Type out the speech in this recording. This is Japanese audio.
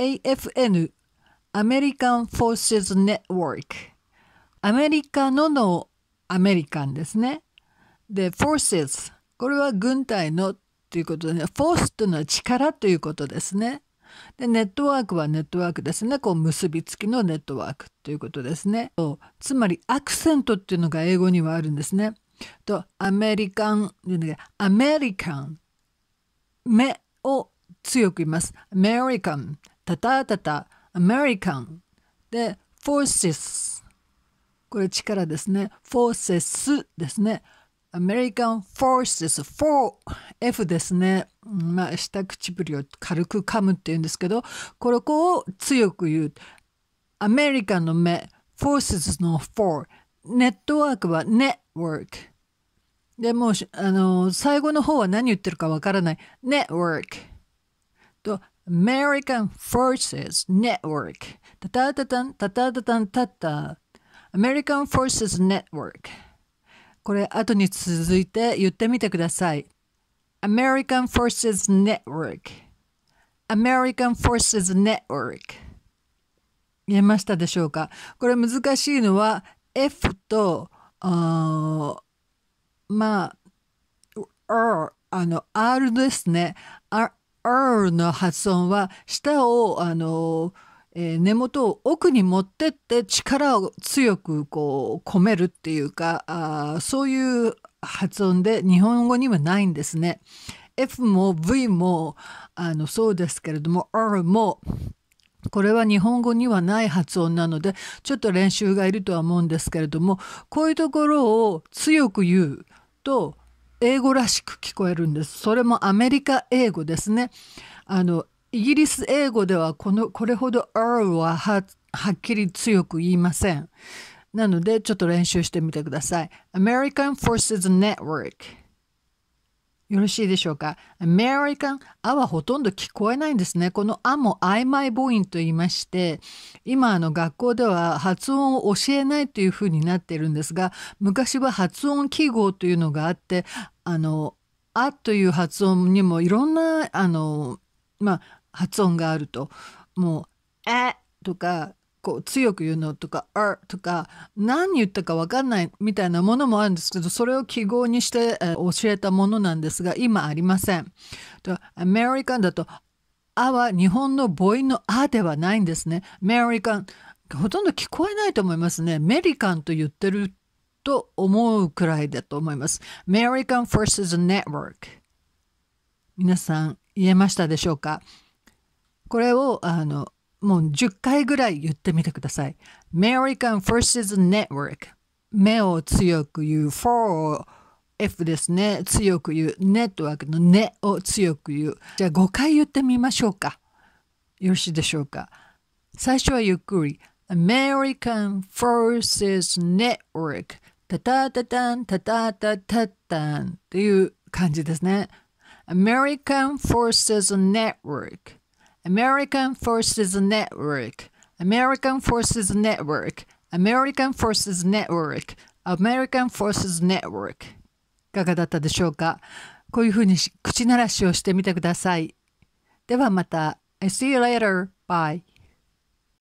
AFN アメリカン・フォーシズ・ネットワークアメリカののアメリカンですね。で、forces これは軍隊のということでね、force というのは力ということですね。で、ネットワークはネットワークですね。こう結びつきのネットワークということですね。つまりアクセントっていうのが英語にはあるんですね。と、アメリカン、アメリカン、目を強く言います。アメリカン。タタタタ、アメリカン。で、フォーシス。これ力ですね。フォーシスですね。アメリカンフォーシス、ー F ですね。まあ、下唇を軽く噛むっていうんですけど、これを強く言う。アメリカンの目、フォーシスのーネットワークはネットワーク。で、もう、あの、最後の方は何言ってるかわからない。ネットワーク。と、American Forces Network タタタタンタタタタンタタ American Forces Network これ後に続いて言ってみてください American Forces Network American Forces Network 言えましたでしょうかこれ難しいのは F とあまあ R あの R ですね R r の発音は舌をあの、えー、根元を奥に持ってって力を強くこう込めるっていうかあそういう発音で日本語にはないんですね。F も V もあのそうですけれども R もこれは日本語にはない発音なのでちょっと練習がいるとは思うんですけれどもこういうところを強く言うと英語らしく聞こえるんですそれもアメリカ英語ですねあのイギリス英語ではこのこれほど R ははっきり強く言いませんなのでちょっと練習してみてください American Forces Network よろしいでしょうか。アメリカンあはほとんど聞こえないんですね。このあも曖昧母音と言いまして、今あの学校では発音を教えないというふうになっているんですが、昔は発音記号というのがあって、あの、あという発音にもいろんな、あの、まあ、発音があると。もう、えとか、こう強く言うのとか「あ」とか何言ったか分かんないみたいなものもあるんですけどそれを記号にして、えー、教えたものなんですが今ありません。とアメリカンだと「あ」は日本の母音の「あ」ではないんですね。アメリカンほとんど聞こえないと思いますね。メリカンと言ってると思うくらいだと思います。アメリカン v s u s n e t w 皆さん言えましたでしょうかこれをあのもう10回ぐらい言ってみてください。American versus Network。目を強く言う。for を F ですね。強く言う。ネットワークのねを強く言う。じゃあ5回言ってみましょうか。よろしいでしょうか。最初はゆっくり。American versus Network。タタタタン、タタタタタンっていう感じですね。American forces network。American Forces Network, American Forces Network, American Forces Network, American Forces Network see you later. Bye.